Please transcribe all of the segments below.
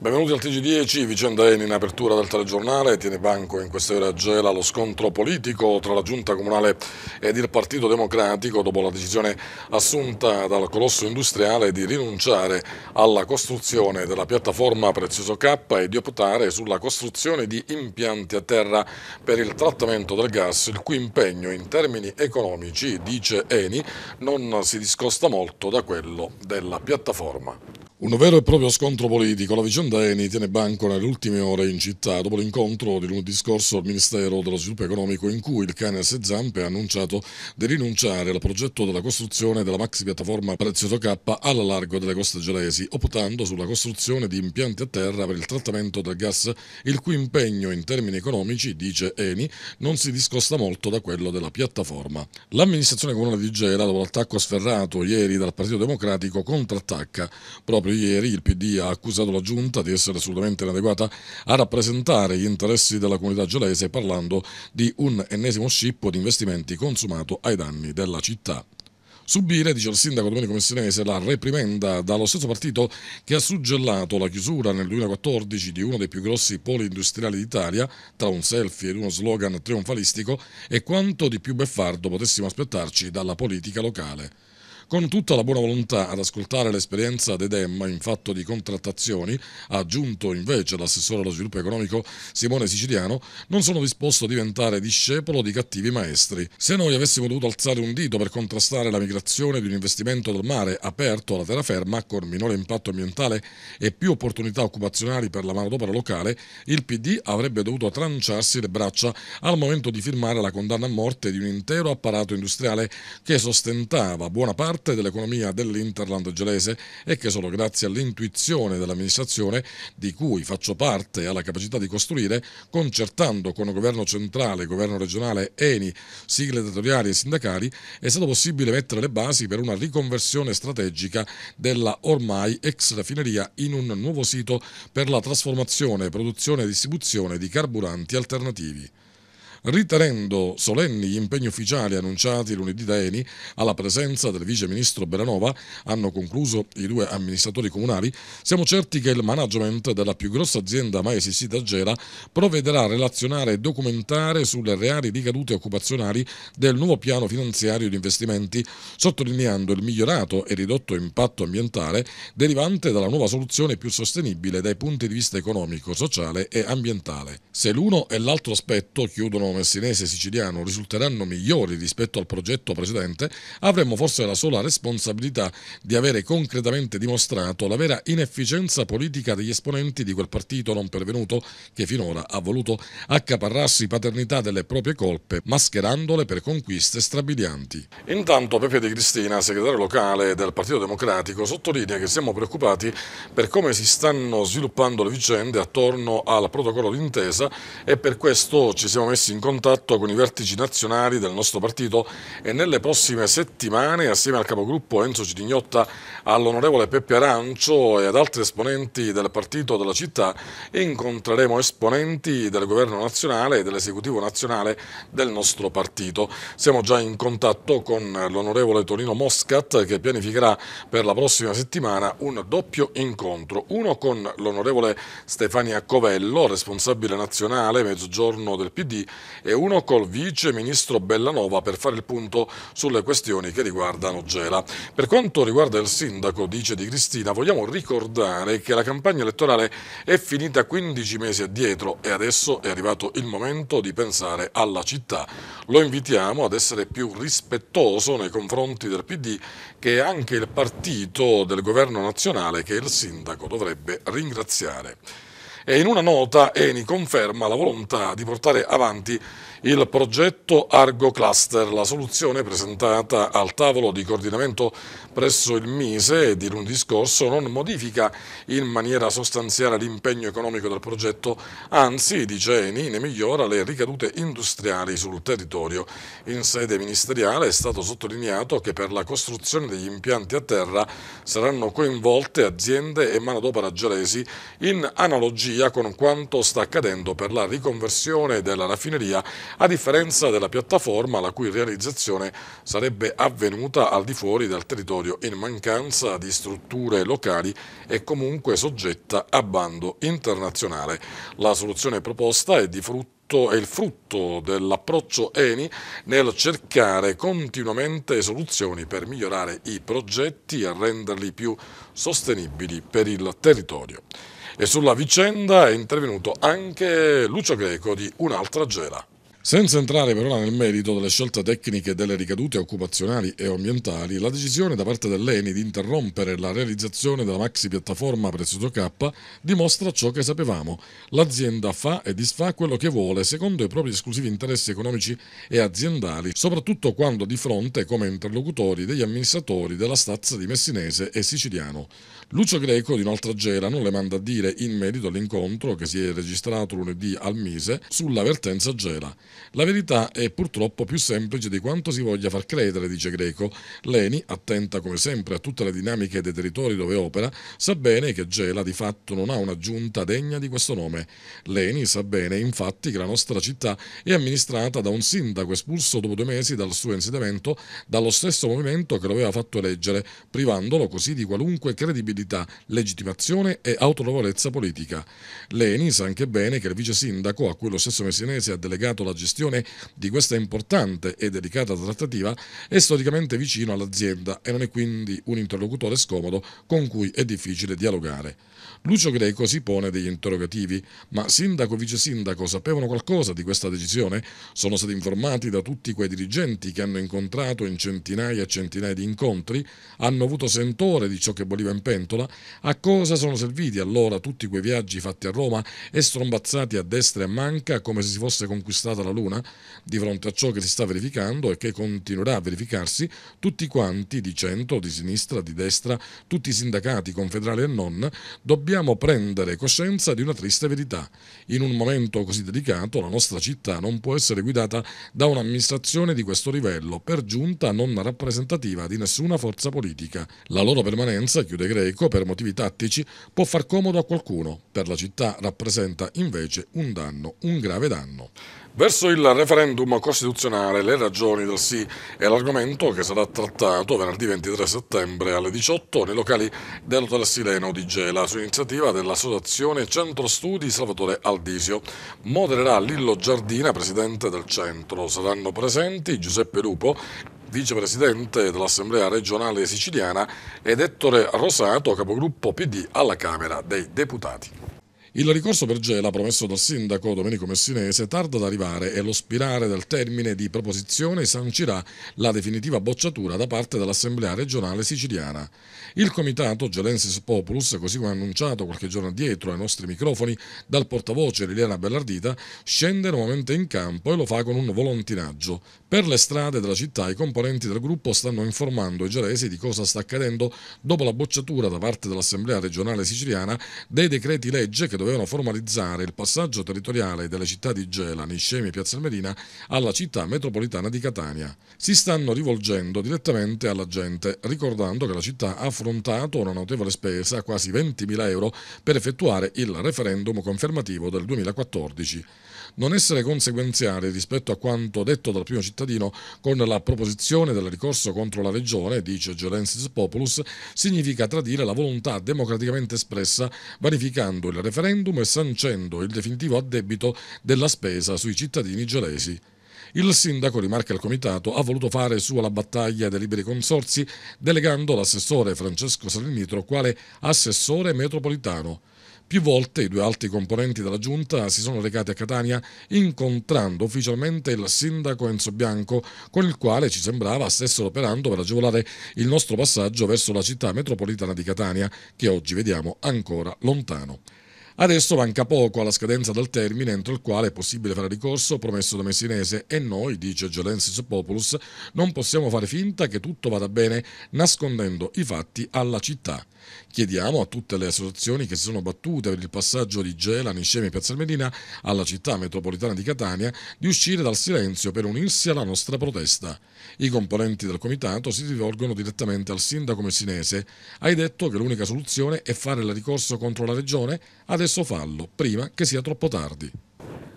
Benvenuti al TG10, vicenda ENI in apertura del telegiornale, tiene banco in queste ore a Gela lo scontro politico tra la giunta comunale ed il Partito Democratico dopo la decisione assunta dal colosso industriale di rinunciare alla costruzione della piattaforma Prezioso K e di optare sulla costruzione di impianti a terra per il trattamento del gas, il cui impegno in termini economici, dice ENI, non si discosta molto da quello della piattaforma. Un vero e proprio scontro politico, la vicenda Andaeni tiene banco nelle ultime ore in città dopo l'incontro di lunedì scorso al Ministero dello Sviluppo Economico in cui il cane a sei zampe ha annunciato di rinunciare al progetto della costruzione della maxi piattaforma Prezioso K alla largo delle coste gelesi, optando sulla costruzione di impianti a terra per il trattamento del gas, il cui impegno in termini economici, dice Eni, non si discosta molto da quello della piattaforma. L'amministrazione comunale di Gela, dopo l'attacco sferrato ieri dal Partito Democratico, contrattacca. Proprio ieri il PD ha accusato la giunta ritenuta di essere assolutamente inadeguata a rappresentare gli interessi della comunità gelese parlando di un ennesimo scippo di investimenti consumato ai danni della città subire, dice il sindaco Domenico Messinese, la reprimenda dallo stesso partito che ha suggellato la chiusura nel 2014 di uno dei più grossi poli industriali d'Italia, tra un selfie ed uno slogan trionfalistico, è quanto di più beffardo potessimo aspettarci dalla politica locale. Con tutta la buona volontà ad ascoltare l'esperienza d'Edemma in fatto di contrattazioni, ha aggiunto invece l'assessore allo sviluppo economico Simone Siciliano, non sono disposto a diventare discepolo di cattivi maestri. Se noi avessimo dovuto alzare un dito per contrastare la migrazione di un investimento dal mare aperto alla terraferma con minore impatto ambientale e più opportunità occupazionali per la manodopera locale, il PD avrebbe dovuto tranciarsi le braccia al momento di firmare la condanna a morte di un intero apparato industriale che sostentava buona parte parte dell'economia dell'Interland gelese e che solo grazie all'intuizione dell'amministrazione, di cui faccio parte ha la capacità di costruire, concertando con il governo centrale, governo regionale, ENI, sigle territoriali e sindacali, è stato possibile mettere le basi per una riconversione strategica della ormai ex raffineria in un nuovo sito per la trasformazione, produzione e distribuzione di carburanti alternativi ritenendo solenni gli impegni ufficiali annunciati lunedì da Eni alla presenza del vice ministro Belanova, hanno concluso i due amministratori comunali, siamo certi che il management della più grossa azienda mai esistita a Gela provvederà a relazionare e documentare sulle reali ricadute occupazionali del nuovo piano finanziario di investimenti, sottolineando il migliorato e ridotto impatto ambientale derivante dalla nuova soluzione più sostenibile dai punti di vista economico, sociale e ambientale. Se l'uno e l'altro aspetto chiudono messinese e siciliano risulteranno migliori rispetto al progetto precedente, avremmo forse la sola responsabilità di avere concretamente dimostrato la vera inefficienza politica degli esponenti di quel partito non pervenuto che finora ha voluto accaparrarsi paternità delle proprie colpe, mascherandole per conquiste strabilianti. Intanto Pepe De Cristina, segretario locale del Partito Democratico, sottolinea che siamo preoccupati per come si stanno sviluppando le vicende attorno al protocollo d'intesa e per questo ci siamo messi in in contatto con i vertici nazionali del nostro partito e nelle prossime settimane, assieme al capogruppo Enzo Cidignotta, all'onorevole Peppe Arancio e ad altri esponenti del partito della città, incontreremo esponenti del governo nazionale e dell'esecutivo nazionale del nostro partito. Siamo già in contatto con l'onorevole Torino Moscat che pianificherà per la prossima settimana un doppio incontro, uno con l'onorevole Stefania Covello, responsabile nazionale mezzogiorno del PD e uno col vice ministro Bellanova per fare il punto sulle questioni che riguardano Gela. Per quanto riguarda il sindaco, dice Di Cristina, vogliamo ricordare che la campagna elettorale è finita 15 mesi addietro e adesso è arrivato il momento di pensare alla città. Lo invitiamo ad essere più rispettoso nei confronti del PD che è anche il partito del governo nazionale che il sindaco dovrebbe ringraziare e in una nota Eni conferma la volontà di portare avanti il progetto Argo Cluster, la soluzione presentata al tavolo di coordinamento presso il Mise di lunedì scorso non modifica in maniera sostanziale l'impegno economico del progetto, anzi, dice Eni, ne migliora le ricadute industriali sul territorio. In sede ministeriale è stato sottolineato che per la costruzione degli impianti a terra saranno coinvolte aziende e manodopera gelesi in analogia con quanto sta accadendo per la riconversione della raffineria a differenza della piattaforma la cui realizzazione sarebbe avvenuta al di fuori del territorio in mancanza di strutture locali e comunque soggetta a bando internazionale. La soluzione proposta è di frutto è il frutto dell'approccio ENI nel cercare continuamente soluzioni per migliorare i progetti e renderli più sostenibili per il territorio. E sulla vicenda è intervenuto anche Lucio Greco di Un'altra Gela. Senza entrare però nel merito delle scelte tecniche e delle ricadute occupazionali e ambientali, la decisione da parte dell'ENI di interrompere la realizzazione della maxi piattaforma Prezioso K dimostra ciò che sapevamo. L'azienda fa e disfa quello che vuole secondo i propri esclusivi interessi economici e aziendali, soprattutto quando di fronte come interlocutori degli amministratori della stazza di Messinese e Siciliano. Lucio Greco di Un'altra gera non le manda a dire in merito all'incontro che si è registrato lunedì al Mise sulla vertenza gera. La verità è purtroppo più semplice di quanto si voglia far credere, dice Greco. Leni, attenta come sempre a tutte le dinamiche dei territori dove opera, sa bene che Gela di fatto non ha una giunta degna di questo nome. Leni sa bene infatti che la nostra città è amministrata da un sindaco espulso dopo due mesi dal suo insediamento dallo stesso movimento che lo aveva fatto eleggere, privandolo così di qualunque credibilità, legittimazione e autorevolezza politica. Leni sa anche bene che il vice sindaco a cui lo stesso messinese ha delegato la gestione gestione di questa importante e delicata trattativa è storicamente vicino all'azienda e non è quindi un interlocutore scomodo con cui è difficile dialogare. Lucio Greco si pone degli interrogativi, ma sindaco e vice sindaco sapevano qualcosa di questa decisione? Sono stati informati da tutti quei dirigenti che hanno incontrato in centinaia e centinaia di incontri? Hanno avuto sentore di ciò che bolliva in pentola? A cosa sono serviti allora tutti quei viaggi fatti a Roma e strombazzati a destra e a manca come se si fosse conquistata la alla Luna di fronte a ciò che si sta verificando e che continuerà a verificarsi, tutti quanti di centro, di sinistra, di destra, tutti i sindacati confederali e non, dobbiamo prendere coscienza di una triste verità. In un momento così delicato la nostra città non può essere guidata da un'amministrazione di questo livello, per giunta non rappresentativa di nessuna forza politica. La loro permanenza, chiude Greco, per motivi tattici può far comodo a qualcuno, per la città rappresenta invece un danno, un grave danno. Verso il referendum costituzionale, le ragioni del sì è l'argomento che sarà trattato venerdì 23 settembre alle 18 nei locali dell'Hotel Sileno di Gela su iniziativa dell'Associazione Centro Studi Salvatore Aldisio. Modererà Lillo Giardina, presidente del centro. Saranno presenti Giuseppe Lupo, vicepresidente dell'Assemblea regionale siciliana, ed Ettore Rosato, capogruppo PD alla Camera dei Deputati. Il ricorso per Gela, promesso dal sindaco Domenico Messinese, tarda ad arrivare e lo spirare del termine di proposizione sancirà la definitiva bocciatura da parte dell'Assemblea regionale siciliana. Il comitato Gelensis Populus, così come annunciato qualche giorno dietro ai nostri microfoni dal portavoce Liliana Bellardita, scende nuovamente in campo e lo fa con un volontinaggio. Per le strade della città i componenti del gruppo stanno informando i gelesi di cosa sta accadendo dopo la bocciatura da parte dell'Assemblea regionale siciliana dei decreti legge che dovrebbero dovevano formalizzare il passaggio territoriale delle città di Gela, Niscemi e Piazza Almerina alla città metropolitana di Catania. Si stanno rivolgendo direttamente alla gente, ricordando che la città ha affrontato una notevole spesa, quasi 20.000 euro, per effettuare il referendum confermativo del 2014 non essere conseguenziale rispetto a quanto detto dal primo cittadino con la proposizione del ricorso contro la Regione, dice Gerensis Populus, significa tradire la volontà democraticamente espressa vanificando il referendum e sancendo il definitivo addebito della spesa sui cittadini gelesi. Il sindaco, rimarca il comitato, ha voluto fare sua la battaglia dei liberi consorsi delegando l'assessore Francesco Salinitro quale assessore metropolitano. Più volte i due alti componenti della giunta si sono recati a Catania incontrando ufficialmente il sindaco Enzo Bianco, con il quale ci sembrava stessero operando per agevolare il nostro passaggio verso la città metropolitana di Catania, che oggi vediamo ancora lontano. Adesso manca poco alla scadenza del termine entro il quale è possibile fare ricorso promesso da Messinese e noi, dice Gelensis Populus, non possiamo fare finta che tutto vada bene nascondendo i fatti alla città chiediamo a tutte le associazioni che si sono battute per il passaggio di Gela, Niscemi a Piazza Medina alla città metropolitana di Catania di uscire dal silenzio per unirsi alla nostra protesta. I componenti del comitato si rivolgono direttamente al sindaco messinese. Hai detto che l'unica soluzione è fare il ricorso contro la regione, adesso fallo, prima che sia troppo tardi.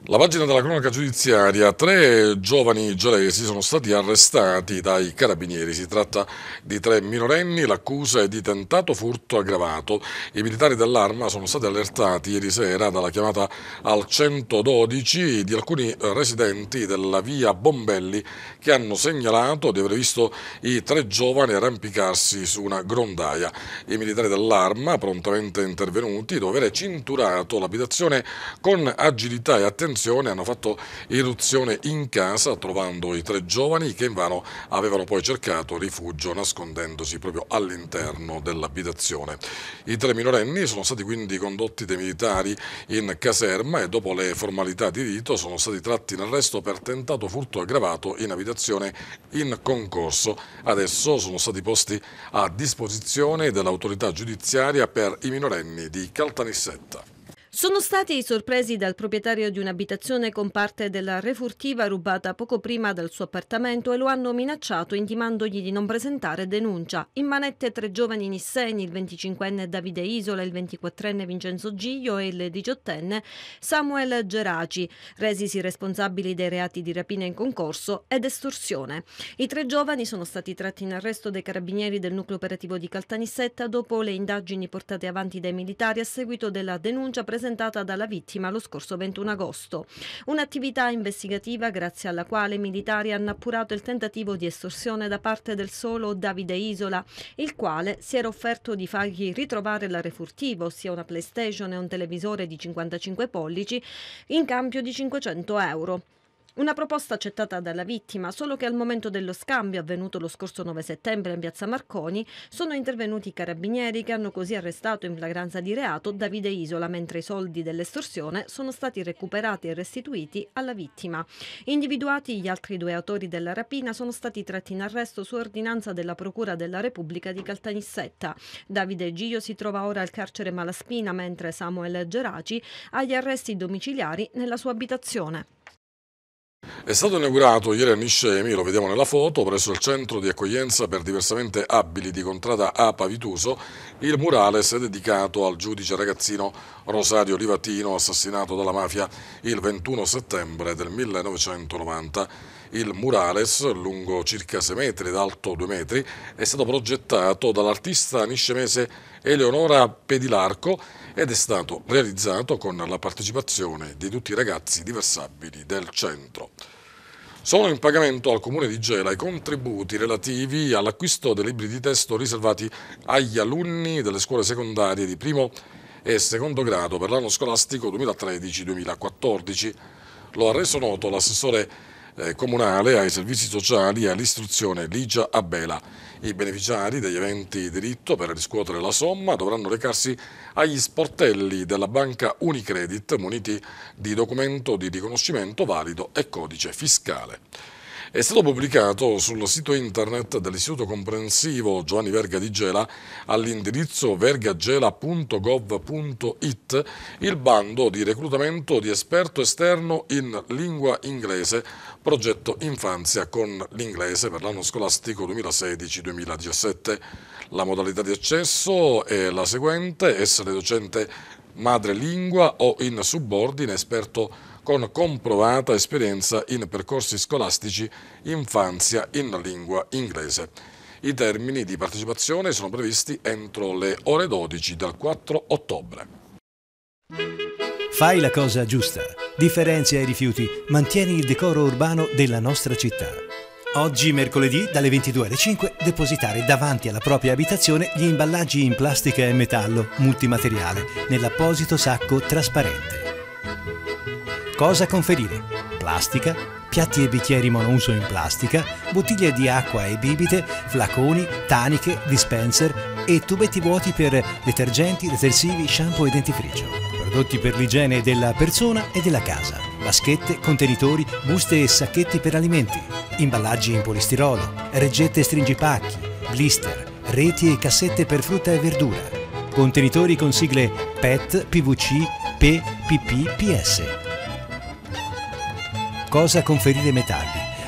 La pagina della cronaca giudiziaria, tre giovani gelesi sono stati arrestati dai carabinieri. Si tratta di tre minorenni, l'accusa è di tentato furto aggravato. I militari dell'arma sono stati allertati ieri sera dalla chiamata al 112 di alcuni residenti della via Bombelli che hanno segnalato di aver visto i tre giovani arrampicarsi su una grondaia. I militari dell'arma, prontamente intervenuti, dopo aver cinturato l'abitazione con agilità e attenzione, attenzione hanno fatto irruzione in casa trovando i tre giovani che invano avevano poi cercato rifugio nascondendosi proprio all'interno dell'abitazione. I tre minorenni sono stati quindi condotti dai militari in caserma e dopo le formalità di rito sono stati tratti in arresto per tentato furto aggravato in abitazione in concorso. Adesso sono stati posti a disposizione dell'autorità giudiziaria per i minorenni di Caltanissetta. Sono stati sorpresi dal proprietario di un'abitazione con parte della refurtiva rubata poco prima dal suo appartamento e lo hanno minacciato intimandogli di non presentare denuncia. In manette tre giovani nisseni, il 25enne Davide Isola, il 24enne Vincenzo Giglio e il 18enne Samuel Geraci, resisi responsabili dei reati di rapina in concorso ed estorsione. I tre giovani sono stati tratti in arresto dai carabinieri del nucleo operativo di Caltanissetta dopo le indagini portate avanti dai militari a seguito della denuncia presentata presentata dalla vittima lo scorso 21 agosto. Un'attività investigativa grazie alla quale i militari hanno appurato il tentativo di estorsione da parte del solo Davide Isola, il quale si era offerto di fargli ritrovare la furtiva, ossia una PlayStation e un televisore di 55 pollici, in cambio di 500 euro. Una proposta accettata dalla vittima, solo che al momento dello scambio avvenuto lo scorso 9 settembre in piazza Marconi sono intervenuti i carabinieri che hanno così arrestato in flagranza di reato Davide Isola, mentre i soldi dell'estorsione sono stati recuperati e restituiti alla vittima. Individuati gli altri due autori della rapina sono stati tratti in arresto su ordinanza della Procura della Repubblica di Caltanissetta. Davide Gio si trova ora al carcere Malaspina, mentre Samuel Geraci ha gli arresti domiciliari nella sua abitazione. È stato inaugurato ieri a Niscemi, lo vediamo nella foto, presso il centro di accoglienza per diversamente abili di contrada a Pavituso, il murales dedicato al giudice ragazzino Rosario Rivatino assassinato dalla mafia il 21 settembre del 1990. Il murales, lungo circa 6 metri ed alto 2 metri, è stato progettato dall'artista niscemese Eleonora Pedilarco ed è stato realizzato con la partecipazione di tutti i ragazzi diversabili del centro. Sono in pagamento al Comune di Gela i contributi relativi all'acquisto dei libri di testo riservati agli alunni delle scuole secondarie di primo e secondo grado per l'anno scolastico 2013-2014. Lo ha reso noto l'assessore eh, comunale ai servizi sociali e all'istruzione Ligia Abela. I beneficiari degli eventi diritto per riscuotere la somma dovranno recarsi agli sportelli della banca Unicredit muniti di documento di riconoscimento valido e codice fiscale. È stato pubblicato sul sito internet dell'Istituto Comprensivo Giovanni Verga di Gela all'indirizzo vergagela.gov.it il bando di reclutamento di esperto esterno in lingua inglese progetto Infanzia con l'inglese per l'anno scolastico 2016-2017. La modalità di accesso è la seguente, essere docente madrelingua o in subordine esperto con comprovata esperienza in percorsi scolastici infanzia in lingua inglese. I termini di partecipazione sono previsti entro le ore 12 del 4 ottobre. Fai la cosa giusta. Differenzia i rifiuti. Mantieni il decoro urbano della nostra città. Oggi, mercoledì, dalle 22 alle 5, depositare davanti alla propria abitazione gli imballaggi in plastica e metallo multimateriale nell'apposito sacco trasparente. Cosa conferire? Plastica, piatti e bicchieri monouso in plastica, bottiglie di acqua e bibite, flaconi, taniche, dispenser, e tubetti vuoti per detergenti, detersivi, shampoo e dentifricio. Prodotti per l'igiene della persona e della casa. Vaschette, contenitori, buste e sacchetti per alimenti. Imballaggi in polistirolo, reggette e stringipacchi, blister, reti e cassette per frutta e verdura. Contenitori con sigle PET, PVC, P, PP, PS. Cosa conferire metalli?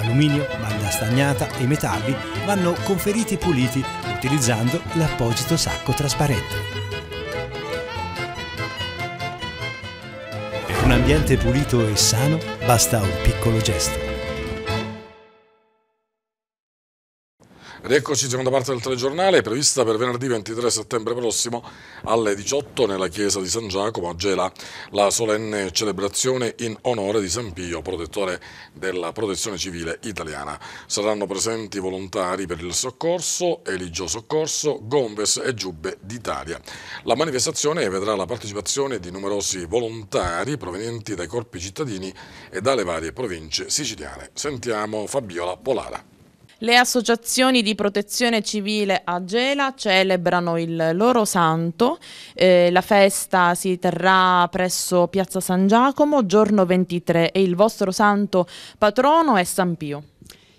Alluminio, magna stagnata e metalli vanno conferiti e puliti utilizzando l'apposito sacco trasparente. Per un ambiente pulito e sano basta un piccolo gesto. Ed eccoci, seconda parte del telegiornale, è prevista per venerdì 23 settembre prossimo alle 18 nella chiesa di San Giacomo a Gela la solenne celebrazione in onore di San Pio, protettore della protezione civile italiana. Saranno presenti volontari per il soccorso, Eligio Soccorso, Gomves e Giubbe d'Italia. La manifestazione vedrà la partecipazione di numerosi volontari provenienti dai corpi cittadini e dalle varie province siciliane. Sentiamo Fabiola Polara. Le associazioni di protezione civile a Gela celebrano il loro santo. Eh, la festa si terrà presso Piazza San Giacomo, giorno 23, e il vostro santo patrono è San Pio.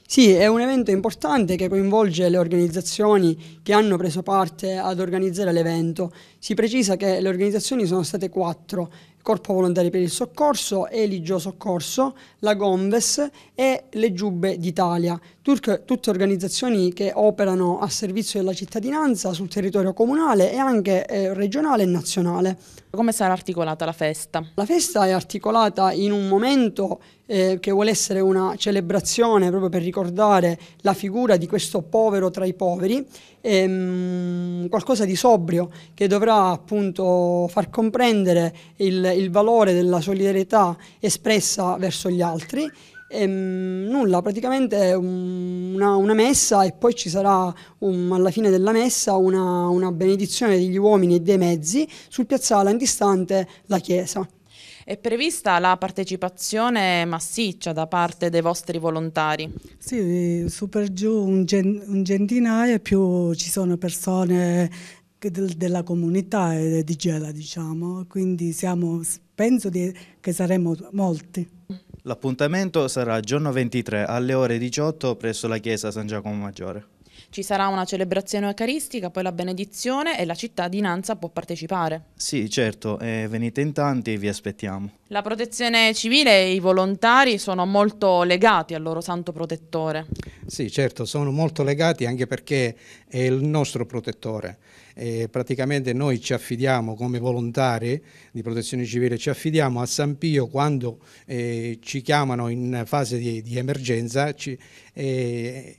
Sì, è un evento importante che coinvolge le organizzazioni che hanno preso parte ad organizzare l'evento. Si precisa che le organizzazioni sono state quattro, Corpo Volontari per il Soccorso, Eligio Soccorso, la Gomves e le Giubbe d'Italia. Tutte, tutte organizzazioni che operano a servizio della cittadinanza sul territorio comunale e anche eh, regionale e nazionale. Come sarà articolata la festa? La festa è articolata in un momento eh, che vuole essere una celebrazione proprio per ricordare la figura di questo povero tra i poveri, ehm, qualcosa di sobrio che dovrà appunto far comprendere il, il valore della solidarietà espressa verso gli altri e, ehm, nulla, praticamente è una, una, messa e poi ci sarà un, alla fine della messa una, una benedizione degli uomini e dei mezzi sul piazzale antistante la chiesa. È prevista la partecipazione massiccia da parte dei vostri volontari? Sì, su per giù un, gen un centinaio e più ci sono persone del della comunità eh, di Gela, diciamo, quindi siamo, penso che saremo molti. L'appuntamento sarà giorno 23 alle ore 18 presso la chiesa San Giacomo Maggiore. Ci sarà una celebrazione eucaristica, poi la benedizione e la cittadinanza può partecipare. Sì, certo, eh, venite in tanti, vi aspettiamo. La protezione civile e i volontari sono molto legati al loro santo protettore. Sì, certo, sono molto legati anche perché è il nostro protettore eh, praticamente noi ci affidiamo come volontari di protezione civile, ci affidiamo a San Pio quando eh, ci chiamano in fase di, di emergenza ci, eh,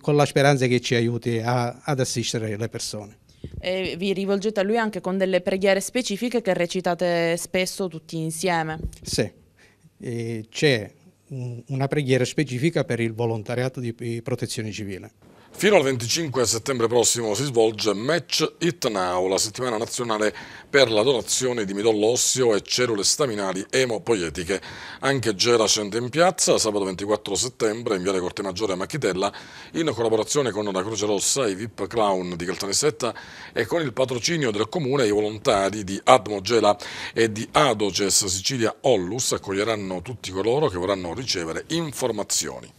con la speranza che ci aiuti a, ad assistere le persone. E vi rivolgete a lui anche con delle preghiere specifiche che recitate spesso tutti insieme? Sì, c'è una preghiera specifica per il volontariato di protezione civile. Fino al 25 settembre prossimo si svolge Match It Now, la settimana nazionale per la donazione di midollo osseo e cellule staminali emopoietiche. Anche Gera scende in piazza sabato 24 settembre in Viale Corte Maggiore a Macchitella in collaborazione con la Croce Rossa, i VIP Clown di Caltanissetta e con il patrocinio del Comune e i volontari di Admo Gela e di Adoces Sicilia Ollus accoglieranno tutti coloro che vorranno ricevere informazioni.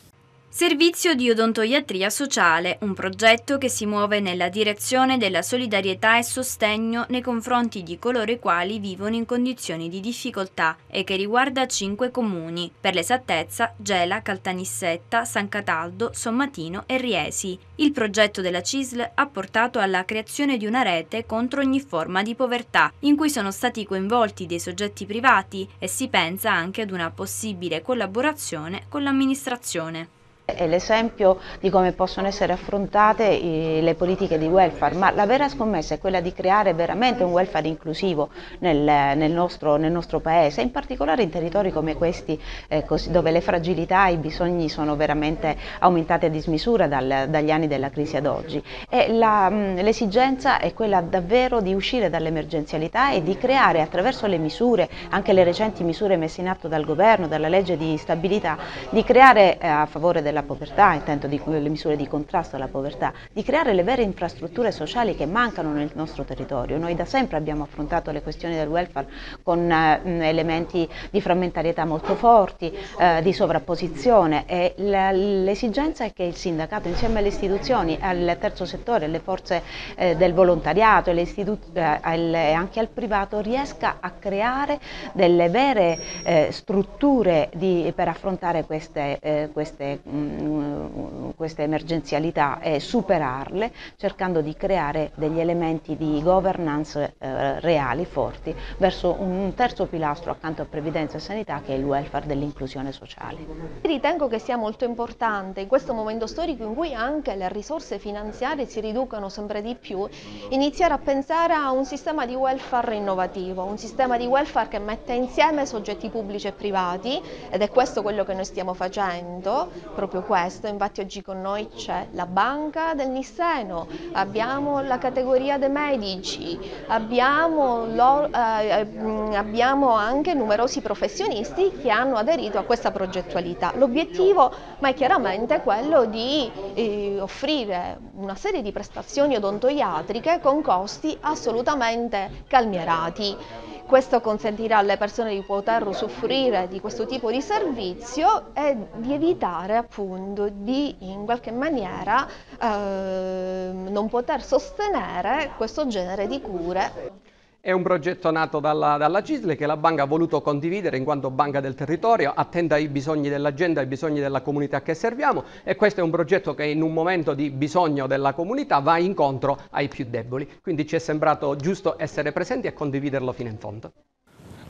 Servizio di odontoiatria sociale, un progetto che si muove nella direzione della solidarietà e sostegno nei confronti di coloro i quali vivono in condizioni di difficoltà e che riguarda cinque comuni, per l'esattezza Gela, Caltanissetta, San Cataldo, Sommatino e Riesi. Il progetto della CISL ha portato alla creazione di una rete contro ogni forma di povertà, in cui sono stati coinvolti dei soggetti privati e si pensa anche ad una possibile collaborazione con l'amministrazione. È l'esempio di come possono essere affrontate le politiche di welfare, ma la vera scommessa è quella di creare veramente un welfare inclusivo nel, nel, nostro, nel nostro, paese, in particolare in territori come questi eh, così, dove le fragilità e i bisogni sono veramente aumentati a dismisura dal, dagli anni della crisi ad oggi. Mm, l'esigenza è quella davvero di uscire dall'emergenzialità e di creare attraverso le misure, anche le recenti misure messe in atto dal governo, dalla legge di stabilità, di creare eh, a favore della la povertà, intendo di, le misure di contrasto alla povertà, di creare le vere infrastrutture sociali che mancano nel nostro territorio. Noi da sempre abbiamo affrontato le questioni del welfare con eh, elementi di frammentarietà molto forti, eh, di sovrapposizione e l'esigenza è che il sindacato insieme alle istituzioni, al terzo settore, alle forze eh, del volontariato e eh, anche al privato riesca a creare delle vere eh, strutture di, per affrontare queste, eh, queste mh, Mm, queste emergenzialità e superarle cercando di creare degli elementi di governance eh, reali, forti, verso un terzo pilastro accanto a previdenza e sanità che è il welfare dell'inclusione sociale. Ritengo che sia molto importante in questo momento storico in cui anche le risorse finanziarie si riducono sempre di più, iniziare a pensare a un sistema di welfare innovativo, un sistema di welfare che metta insieme soggetti pubblici e privati ed è questo quello che noi stiamo facendo, proprio questo, infatti oggi con noi c'è la banca del Nisseno, abbiamo la categoria dei medici, abbiamo, lo, eh, eh, abbiamo anche numerosi professionisti che hanno aderito a questa progettualità. L'obiettivo ma è chiaramente quello di eh, offrire una serie di prestazioni odontoiatriche con costi assolutamente calmierati. Questo consentirà alle persone di poter usufruire di questo tipo di servizio e di evitare appunto di in qualche maniera eh, non poter sostenere questo genere di cure. È un progetto nato dalla, dalla CISL che la banca ha voluto condividere in quanto banca del territorio, attenta ai bisogni dell'agenda, ai bisogni della comunità che serviamo e questo è un progetto che in un momento di bisogno della comunità va incontro ai più deboli. Quindi ci è sembrato giusto essere presenti e condividerlo fino in fondo.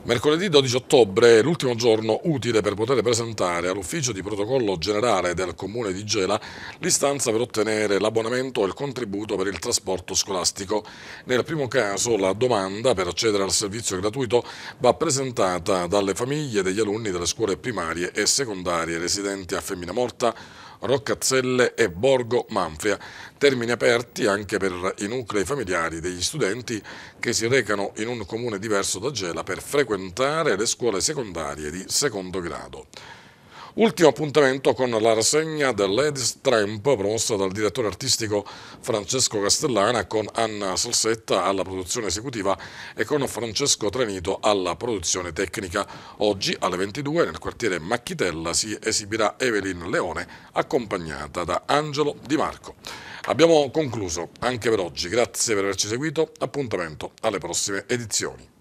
Mercoledì 12 ottobre è l'ultimo giorno utile per poter presentare all'ufficio di protocollo generale del comune di Gela l'istanza per ottenere l'abbonamento e il contributo per il trasporto scolastico. Nel primo caso la domanda per accedere al servizio gratuito va presentata dalle famiglie degli alunni delle scuole primarie e secondarie residenti a Femmina Morta Roccazzelle e Borgo Manfia, termini aperti anche per i nuclei familiari degli studenti che si recano in un comune diverso da Gela per frequentare le scuole secondarie di secondo grado. Ultimo appuntamento con la rassegna dell'Edis Tramp promossa dal direttore artistico Francesco Castellana con Anna Salsetta alla produzione esecutiva e con Francesco Trenito alla produzione tecnica. Oggi alle 22 nel quartiere Macchitella si esibirà Evelyn Leone accompagnata da Angelo Di Marco. Abbiamo concluso anche per oggi, grazie per averci seguito, appuntamento alle prossime edizioni.